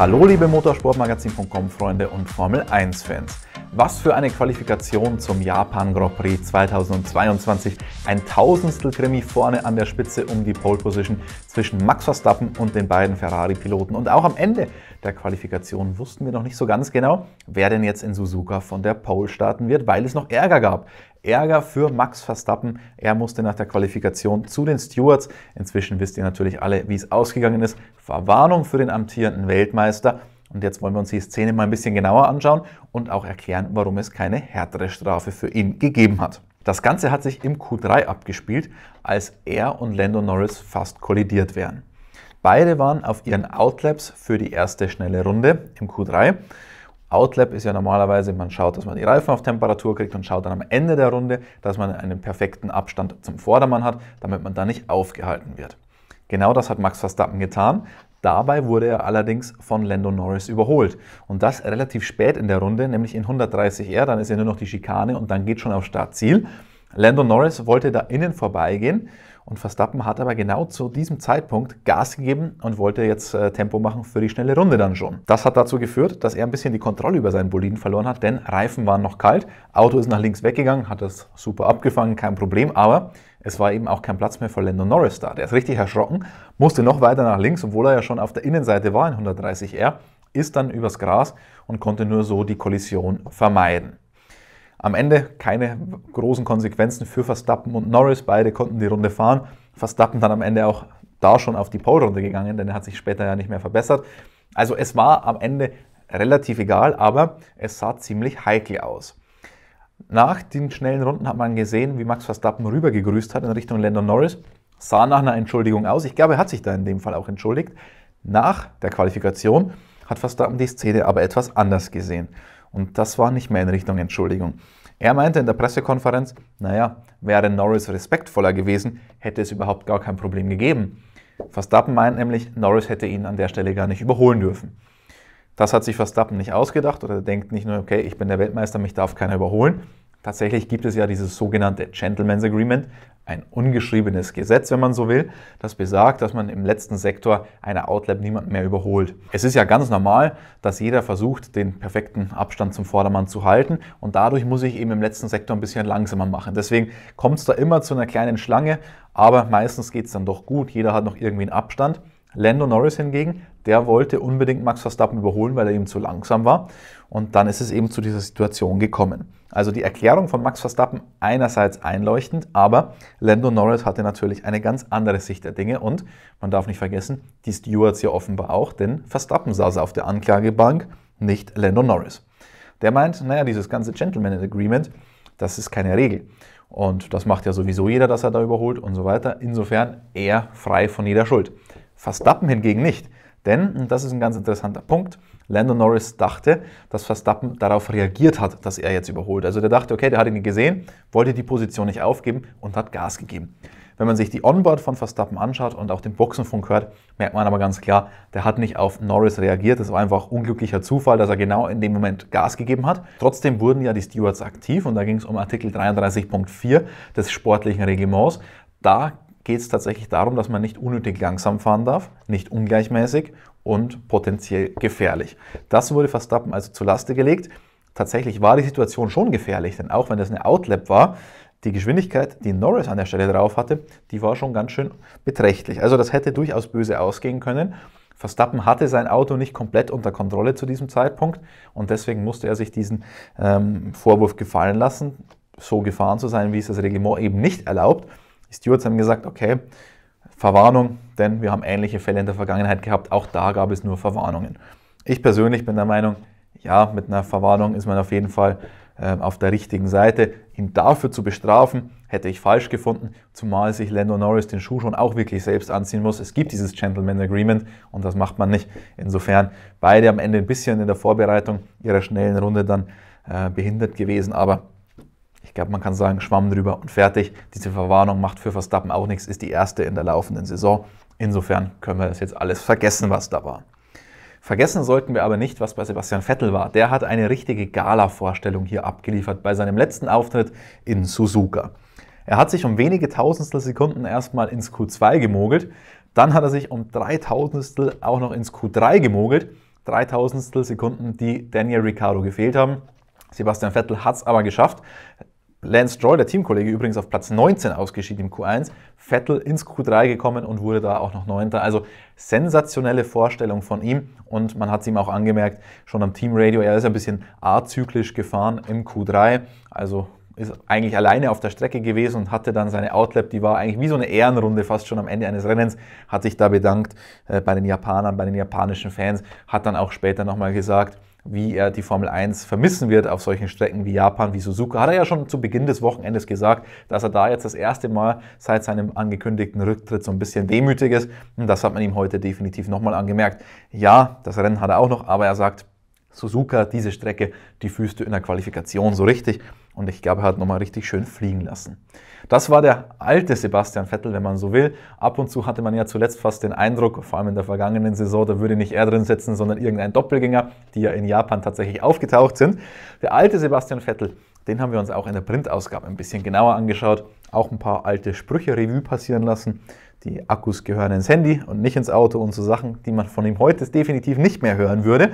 Hallo liebe Motorsportmagazin.com Freunde und Formel 1 Fans. Was für eine Qualifikation zum Japan Grand Prix 2022. Ein Tausendstel Krimi vorne an der Spitze um die Pole Position zwischen Max Verstappen und den beiden Ferrari-Piloten. Und auch am Ende der Qualifikation wussten wir noch nicht so ganz genau, wer denn jetzt in Suzuka von der Pole starten wird, weil es noch Ärger gab. Ärger für Max Verstappen. Er musste nach der Qualifikation zu den Stewards. Inzwischen wisst ihr natürlich alle, wie es ausgegangen ist. Verwarnung für den amtierenden Weltmeister. Und jetzt wollen wir uns die Szene mal ein bisschen genauer anschauen und auch erklären, warum es keine härtere Strafe für ihn gegeben hat. Das Ganze hat sich im Q3 abgespielt, als er und Lando Norris fast kollidiert wären. Beide waren auf ihren Outlaps für die erste schnelle Runde im Q3. Outlap ist ja normalerweise, man schaut, dass man die Reifen auf Temperatur kriegt und schaut dann am Ende der Runde, dass man einen perfekten Abstand zum Vordermann hat, damit man da nicht aufgehalten wird. Genau das hat Max Verstappen getan. Dabei wurde er allerdings von Lando Norris überholt. Und das relativ spät in der Runde, nämlich in 130R. Dann ist ja nur noch die Schikane und dann geht schon auf Startziel. Lando Norris wollte da innen vorbeigehen und Verstappen hat aber genau zu diesem Zeitpunkt Gas gegeben und wollte jetzt äh, Tempo machen für die schnelle Runde dann schon. Das hat dazu geführt, dass er ein bisschen die Kontrolle über seinen Boliden verloren hat, denn Reifen waren noch kalt, Auto ist nach links weggegangen, hat das super abgefangen, kein Problem, aber es war eben auch kein Platz mehr für Lando Norris da. Der ist richtig erschrocken, musste noch weiter nach links, obwohl er ja schon auf der Innenseite war in 130R, ist dann übers Gras und konnte nur so die Kollision vermeiden. Am Ende keine großen Konsequenzen für Verstappen und Norris. Beide konnten die Runde fahren. Verstappen dann am Ende auch da schon auf die Pole-Runde gegangen, denn er hat sich später ja nicht mehr verbessert. Also es war am Ende relativ egal, aber es sah ziemlich heikel aus. Nach den schnellen Runden hat man gesehen, wie Max Verstappen rübergegrüßt hat in Richtung Lando Norris. Sah nach einer Entschuldigung aus. Ich glaube, er hat sich da in dem Fall auch entschuldigt. Nach der Qualifikation hat Verstappen die Szene aber etwas anders gesehen. Und das war nicht mehr in Richtung Entschuldigung. Er meinte in der Pressekonferenz, naja, wäre Norris respektvoller gewesen, hätte es überhaupt gar kein Problem gegeben. Verstappen meint nämlich, Norris hätte ihn an der Stelle gar nicht überholen dürfen. Das hat sich Verstappen nicht ausgedacht oder denkt nicht nur, okay, ich bin der Weltmeister, mich darf keiner überholen. Tatsächlich gibt es ja dieses sogenannte Gentleman's Agreement, ein ungeschriebenes Gesetz, wenn man so will, das besagt, dass man im letzten Sektor einer Outlap niemanden mehr überholt. Es ist ja ganz normal, dass jeder versucht, den perfekten Abstand zum Vordermann zu halten und dadurch muss ich eben im letzten Sektor ein bisschen langsamer machen. Deswegen kommt es da immer zu einer kleinen Schlange, aber meistens geht es dann doch gut, jeder hat noch irgendwie einen Abstand. Lando Norris hingegen der wollte unbedingt Max Verstappen überholen, weil er eben zu langsam war. Und dann ist es eben zu dieser Situation gekommen. Also die Erklärung von Max Verstappen einerseits einleuchtend, aber Lando Norris hatte natürlich eine ganz andere Sicht der Dinge und man darf nicht vergessen, die Stewards ja offenbar auch, denn Verstappen saß auf der Anklagebank, nicht Lando Norris. Der meint, naja, dieses ganze Gentleman Agreement, das ist keine Regel. Und das macht ja sowieso jeder, dass er da überholt und so weiter. Insofern eher frei von jeder Schuld. Verstappen hingegen nicht. Denn, und das ist ein ganz interessanter Punkt, Lando Norris dachte, dass Verstappen darauf reagiert hat, dass er jetzt überholt. Also der dachte, okay, der hat ihn gesehen, wollte die Position nicht aufgeben und hat Gas gegeben. Wenn man sich die Onboard von Verstappen anschaut und auch den Boxenfunk hört, merkt man aber ganz klar, der hat nicht auf Norris reagiert. Das war einfach unglücklicher Zufall, dass er genau in dem Moment Gas gegeben hat. Trotzdem wurden ja die Stewards aktiv und da ging es um Artikel 33.4 des sportlichen Reglements. Da geht es tatsächlich darum, dass man nicht unnötig langsam fahren darf, nicht ungleichmäßig und potenziell gefährlich. Das wurde Verstappen also zu Laste gelegt. Tatsächlich war die Situation schon gefährlich, denn auch wenn das eine Outlap war, die Geschwindigkeit, die Norris an der Stelle drauf hatte, die war schon ganz schön beträchtlich. Also das hätte durchaus böse ausgehen können. Verstappen hatte sein Auto nicht komplett unter Kontrolle zu diesem Zeitpunkt und deswegen musste er sich diesen ähm, Vorwurf gefallen lassen, so gefahren zu sein, wie es das Reglement eben nicht erlaubt. Die Stewards haben gesagt, okay, Verwarnung, denn wir haben ähnliche Fälle in der Vergangenheit gehabt, auch da gab es nur Verwarnungen. Ich persönlich bin der Meinung, ja, mit einer Verwarnung ist man auf jeden Fall äh, auf der richtigen Seite. Ihn dafür zu bestrafen, hätte ich falsch gefunden, zumal sich Lando Norris den Schuh schon auch wirklich selbst anziehen muss. Es gibt dieses Gentleman Agreement und das macht man nicht. Insofern beide am Ende ein bisschen in der Vorbereitung ihrer schnellen Runde dann äh, behindert gewesen, aber ich glaube, man kann sagen, Schwamm drüber und fertig. Diese Verwarnung macht für Verstappen auch nichts, ist die erste in der laufenden Saison. Insofern können wir das jetzt alles vergessen, was da war. Vergessen sollten wir aber nicht, was bei Sebastian Vettel war. Der hat eine richtige Gala-Vorstellung hier abgeliefert bei seinem letzten Auftritt in Suzuka. Er hat sich um wenige Tausendstel Sekunden erstmal ins Q2 gemogelt, dann hat er sich um drei Tausendstel auch noch ins Q3 gemogelt, drei Tausendstel Sekunden, die Daniel Ricciardo gefehlt haben. Sebastian Vettel hat es aber geschafft. Lance Stroll, der Teamkollege, übrigens auf Platz 19 ausgeschieden im Q1, Vettel ins Q3 gekommen und wurde da auch noch Neunter. Also sensationelle Vorstellung von ihm und man hat es ihm auch angemerkt, schon am Teamradio, er ist ein bisschen azyklisch gefahren im Q3, also ist eigentlich alleine auf der Strecke gewesen und hatte dann seine Outlap, die war eigentlich wie so eine Ehrenrunde fast schon am Ende eines Rennens, hat sich da bedankt äh, bei den Japanern, bei den japanischen Fans, hat dann auch später nochmal gesagt, wie er die Formel 1 vermissen wird auf solchen Strecken wie Japan, wie Suzuka. Hat er ja schon zu Beginn des Wochenendes gesagt, dass er da jetzt das erste Mal seit seinem angekündigten Rücktritt so ein bisschen demütig ist. Und das hat man ihm heute definitiv nochmal angemerkt. Ja, das Rennen hat er auch noch, aber er sagt, Suzuka, diese Strecke, die fühlst du in der Qualifikation so richtig. Und ich glaube, er hat nochmal richtig schön fliegen lassen. Das war der alte Sebastian Vettel, wenn man so will. Ab und zu hatte man ja zuletzt fast den Eindruck, vor allem in der vergangenen Saison, da würde nicht er drin sitzen, sondern irgendein Doppelgänger, die ja in Japan tatsächlich aufgetaucht sind. Der alte Sebastian Vettel, den haben wir uns auch in der Printausgabe ein bisschen genauer angeschaut. Auch ein paar alte Sprüche Revue passieren lassen. Die Akkus gehören ins Handy und nicht ins Auto und so Sachen, die man von ihm heute definitiv nicht mehr hören würde.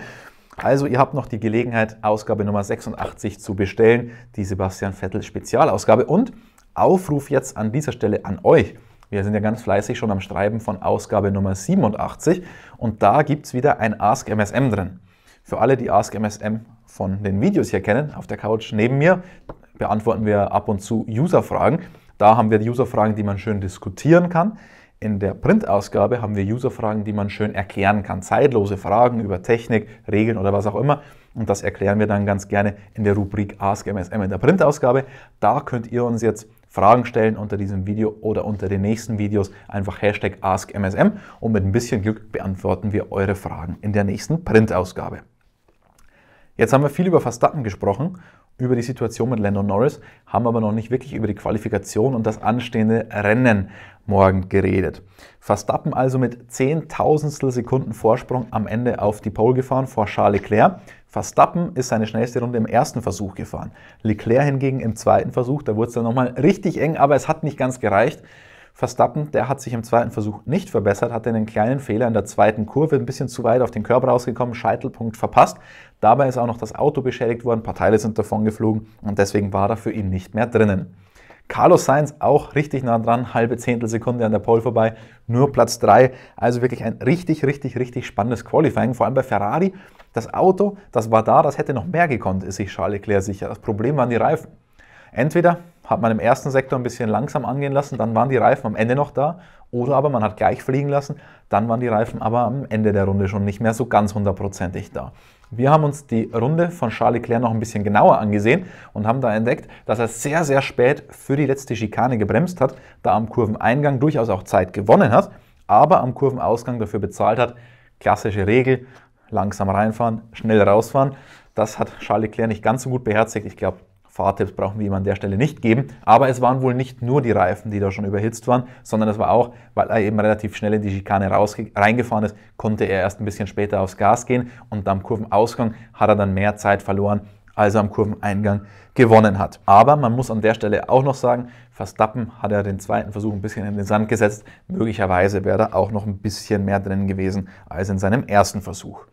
Also ihr habt noch die Gelegenheit, Ausgabe Nummer 86 zu bestellen, die Sebastian Vettel Spezialausgabe. Und Aufruf jetzt an dieser Stelle an euch. Wir sind ja ganz fleißig schon am Schreiben von Ausgabe Nummer 87 und da gibt es wieder ein Ask MSM drin. Für alle, die Ask MSM von den Videos hier kennen, auf der Couch neben mir beantworten wir ab und zu Userfragen. Da haben wir die Userfragen, die man schön diskutieren kann. In der Printausgabe haben wir Userfragen, die man schön erklären kann. Zeitlose Fragen über Technik, Regeln oder was auch immer. Und das erklären wir dann ganz gerne in der Rubrik Ask MSM in der Printausgabe. Da könnt ihr uns jetzt Fragen stellen unter diesem Video oder unter den nächsten Videos. Einfach Hashtag AskMSM und mit ein bisschen Glück beantworten wir eure Fragen in der nächsten Printausgabe. Jetzt haben wir viel über Verstappen gesprochen über die Situation mit Lando Norris, haben aber noch nicht wirklich über die Qualifikation und das anstehende Rennen morgen geredet. Verstappen also mit zehntausendstel Sekunden Vorsprung am Ende auf die Pole gefahren vor Charles Leclerc. Verstappen ist seine schnellste Runde im ersten Versuch gefahren. Leclerc hingegen im zweiten Versuch, da wurde es dann nochmal richtig eng, aber es hat nicht ganz gereicht. Verstappen, der hat sich im zweiten Versuch nicht verbessert, hat einen kleinen Fehler in der zweiten Kurve ein bisschen zu weit auf den Körper rausgekommen, Scheitelpunkt verpasst. Dabei ist auch noch das Auto beschädigt worden, paar Teile sind davon geflogen und deswegen war er für ihn nicht mehr drinnen. Carlos Sainz auch richtig nah dran, halbe Zehntelsekunde an der Pole vorbei, nur Platz 3. Also wirklich ein richtig, richtig, richtig spannendes Qualifying, vor allem bei Ferrari. Das Auto, das war da, das hätte noch mehr gekonnt, ist sich Charles Leclerc sicher. Das Problem waren die Reifen. Entweder hat man im ersten Sektor ein bisschen langsam angehen lassen, dann waren die Reifen am Ende noch da. Oder aber man hat gleich fliegen lassen, dann waren die Reifen aber am Ende der Runde schon nicht mehr so ganz hundertprozentig da. Wir haben uns die Runde von Charles Leclerc noch ein bisschen genauer angesehen und haben da entdeckt, dass er sehr, sehr spät für die letzte Schikane gebremst hat, da am Kurveneingang durchaus auch Zeit gewonnen hat, aber am Kurvenausgang dafür bezahlt hat. Klassische Regel, langsam reinfahren, schnell rausfahren. Das hat Charles Leclerc nicht ganz so gut beherzigt. Ich glaube, Fahrtipps brauchen wir ihm an der Stelle nicht geben. Aber es waren wohl nicht nur die Reifen, die da schon überhitzt waren, sondern es war auch, weil er eben relativ schnell in die Schikane reingefahren ist, konnte er erst ein bisschen später aufs Gas gehen und am Kurvenausgang hat er dann mehr Zeit verloren, als er am Kurveneingang gewonnen hat. Aber man muss an der Stelle auch noch sagen, Verstappen hat er den zweiten Versuch ein bisschen in den Sand gesetzt. Möglicherweise wäre da auch noch ein bisschen mehr drin gewesen als in seinem ersten Versuch.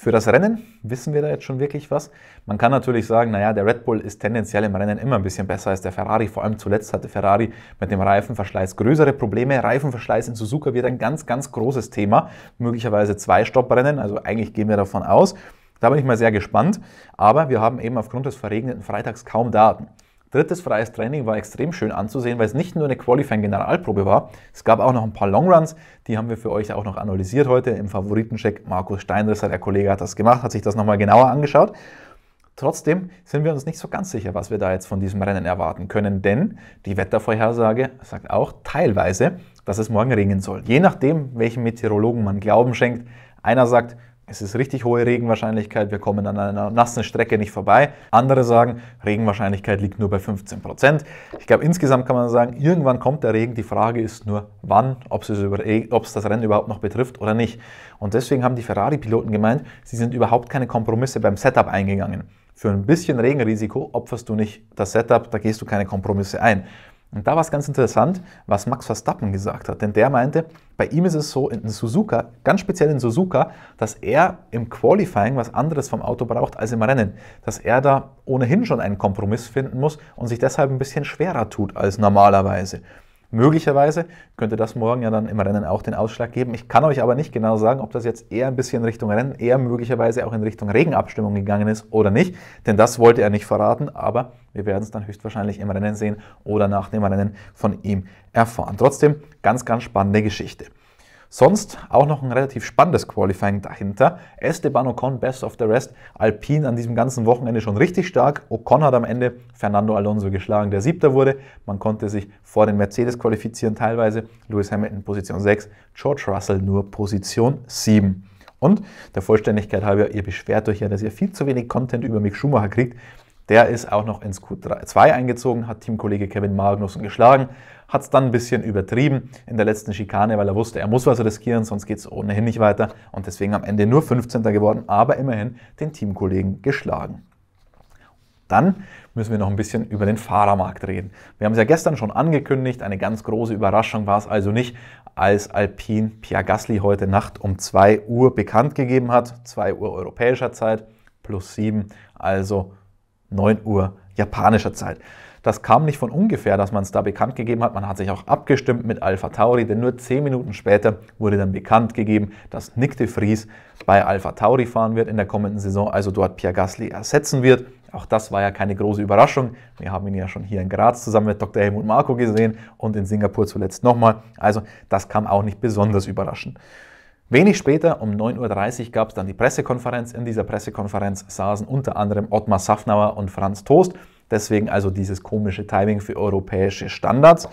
Für das Rennen wissen wir da jetzt schon wirklich was. Man kann natürlich sagen, naja, der Red Bull ist tendenziell im Rennen immer ein bisschen besser als der Ferrari. Vor allem zuletzt hatte Ferrari mit dem Reifenverschleiß größere Probleme. Reifenverschleiß in Suzuka wird ein ganz, ganz großes Thema. Möglicherweise zwei Stopprennen, also eigentlich gehen wir davon aus. Da bin ich mal sehr gespannt. Aber wir haben eben aufgrund des verregneten Freitags kaum Daten. Drittes freies Training war extrem schön anzusehen, weil es nicht nur eine Qualifying-Generalprobe war. Es gab auch noch ein paar Longruns, die haben wir für euch auch noch analysiert heute im Favoritencheck. Markus Steinrisser, der Kollege, hat das gemacht, hat sich das nochmal genauer angeschaut. Trotzdem sind wir uns nicht so ganz sicher, was wir da jetzt von diesem Rennen erwarten können, denn die Wettervorhersage sagt auch teilweise, dass es morgen regnen soll. Je nachdem, welchem Meteorologen man Glauben schenkt. Einer sagt, es ist richtig hohe Regenwahrscheinlichkeit, wir kommen an einer nassen Strecke nicht vorbei. Andere sagen, Regenwahrscheinlichkeit liegt nur bei 15 Prozent. Ich glaube, insgesamt kann man sagen, irgendwann kommt der Regen. Die Frage ist nur, wann, ob es eh, das Rennen überhaupt noch betrifft oder nicht. Und deswegen haben die Ferrari-Piloten gemeint, sie sind überhaupt keine Kompromisse beim Setup eingegangen. Für ein bisschen Regenrisiko opferst du nicht das Setup, da gehst du keine Kompromisse ein. Und da war es ganz interessant, was Max Verstappen gesagt hat, denn der meinte, bei ihm ist es so in Suzuka, ganz speziell in Suzuka, dass er im Qualifying was anderes vom Auto braucht als im Rennen, dass er da ohnehin schon einen Kompromiss finden muss und sich deshalb ein bisschen schwerer tut als normalerweise. Möglicherweise könnte das morgen ja dann im Rennen auch den Ausschlag geben. Ich kann euch aber nicht genau sagen, ob das jetzt eher ein bisschen Richtung Rennen, eher möglicherweise auch in Richtung Regenabstimmung gegangen ist oder nicht, denn das wollte er nicht verraten, aber wir werden es dann höchstwahrscheinlich im Rennen sehen oder nach dem Rennen von ihm erfahren. Trotzdem ganz, ganz spannende Geschichte. Sonst auch noch ein relativ spannendes Qualifying dahinter. Esteban Ocon, Best of the Rest. Alpine an diesem ganzen Wochenende schon richtig stark. Ocon hat am Ende Fernando Alonso geschlagen, der siebter wurde. Man konnte sich vor den Mercedes qualifizieren teilweise. Lewis Hamilton Position 6, George Russell nur Position 7. Und der Vollständigkeit halber, ihr beschwert euch ja, dass ihr viel zu wenig Content über Mick Schumacher kriegt. Der ist auch noch ins Q2 eingezogen, hat Teamkollege Kevin Magnussen geschlagen, hat es dann ein bisschen übertrieben in der letzten Schikane, weil er wusste, er muss was riskieren, sonst geht es ohnehin nicht weiter und deswegen am Ende nur 15. geworden, aber immerhin den Teamkollegen geschlagen. Dann müssen wir noch ein bisschen über den Fahrermarkt reden. Wir haben es ja gestern schon angekündigt, eine ganz große Überraschung war es also nicht, als Alpine Pierre Gasly heute Nacht um 2 Uhr bekannt gegeben hat, 2 Uhr europäischer Zeit plus 7, also 9 Uhr japanischer Zeit. Das kam nicht von ungefähr, dass man es da bekannt gegeben hat. Man hat sich auch abgestimmt mit Alpha Tauri, denn nur 10 Minuten später wurde dann bekannt gegeben, dass Nick de Vries bei Alpha Tauri fahren wird in der kommenden Saison, also dort Pierre Gasly ersetzen wird. Auch das war ja keine große Überraschung. Wir haben ihn ja schon hier in Graz zusammen mit Dr. Helmut Marco gesehen und in Singapur zuletzt nochmal. Also das kam auch nicht besonders überraschend. Wenig später, um 9.30 Uhr, gab es dann die Pressekonferenz. In dieser Pressekonferenz saßen unter anderem Ottmar Safnauer und Franz Toast. Deswegen also dieses komische Timing für europäische Standards.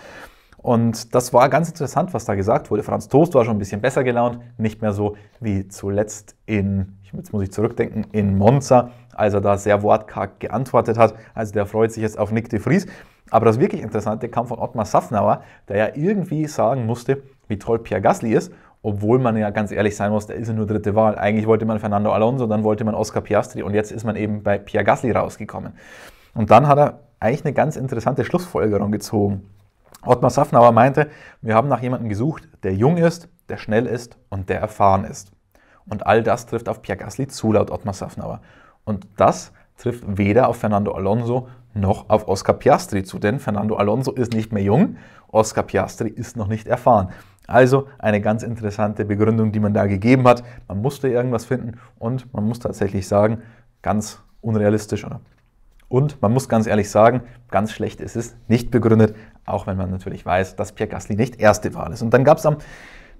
Und das war ganz interessant, was da gesagt wurde. Franz Toast war schon ein bisschen besser gelaunt, nicht mehr so wie zuletzt in, jetzt muss ich zurückdenken, in Monza, als er da sehr wortkarg geantwortet hat. Also der freut sich jetzt auf Nick de Vries. Aber das wirklich Interessante kam von Ottmar Safnauer, der ja irgendwie sagen musste, wie toll Pierre Gasly ist obwohl man ja ganz ehrlich sein muss, der ist ja nur dritte Wahl. Eigentlich wollte man Fernando Alonso, dann wollte man Oscar Piastri und jetzt ist man eben bei Pierre Gasly rausgekommen. Und dann hat er eigentlich eine ganz interessante Schlussfolgerung gezogen. Ottmar Safnauer meinte, wir haben nach jemandem gesucht, der jung ist, der schnell ist und der erfahren ist. Und all das trifft auf Pierre Gasly zu, laut Ottmar Safnauer. Und das trifft weder auf Fernando Alonso noch auf Oscar Piastri zu, denn Fernando Alonso ist nicht mehr jung, Oscar Piastri ist noch nicht erfahren. Also eine ganz interessante Begründung, die man da gegeben hat. Man musste irgendwas finden und man muss tatsächlich sagen, ganz unrealistisch oder und man muss ganz ehrlich sagen, ganz schlecht ist es nicht begründet, auch wenn man natürlich weiß, dass Pierre Gasly nicht erste Wahl ist. Und dann gab es am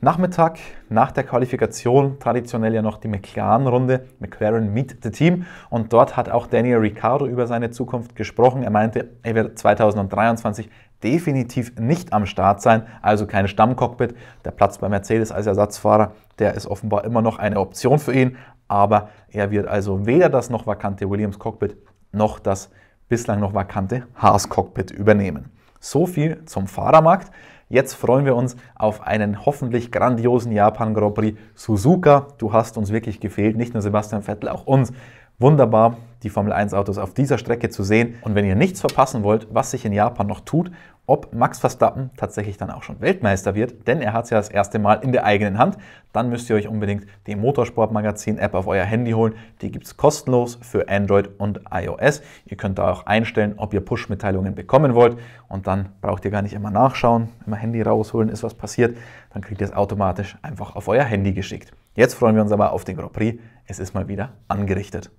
Nachmittag nach der Qualifikation traditionell ja noch die McLaren-Runde, McLaren Meet the Team. Und dort hat auch Daniel Ricciardo über seine Zukunft gesprochen. Er meinte, er wird 2023 definitiv nicht am Start sein, also kein Stammcockpit. Der Platz bei Mercedes als Ersatzfahrer, der ist offenbar immer noch eine Option für ihn. Aber er wird also weder das noch vakante Williams-Cockpit noch das bislang noch vakante Haas-Cockpit übernehmen. So viel zum Fahrermarkt. Jetzt freuen wir uns auf einen hoffentlich grandiosen Japan Grand Prix Suzuka. Du hast uns wirklich gefehlt, nicht nur Sebastian Vettel, auch uns. Wunderbar, die Formel 1 Autos auf dieser Strecke zu sehen. Und wenn ihr nichts verpassen wollt, was sich in Japan noch tut, ob Max Verstappen tatsächlich dann auch schon Weltmeister wird, denn er hat es ja das erste Mal in der eigenen Hand, dann müsst ihr euch unbedingt die Motorsportmagazin-App auf euer Handy holen. Die gibt es kostenlos für Android und iOS. Ihr könnt da auch einstellen, ob ihr Push-Mitteilungen bekommen wollt und dann braucht ihr gar nicht immer nachschauen, immer Handy rausholen, ist was passiert, dann kriegt ihr es automatisch einfach auf euer Handy geschickt. Jetzt freuen wir uns aber auf den Grand Prix. Es ist mal wieder angerichtet.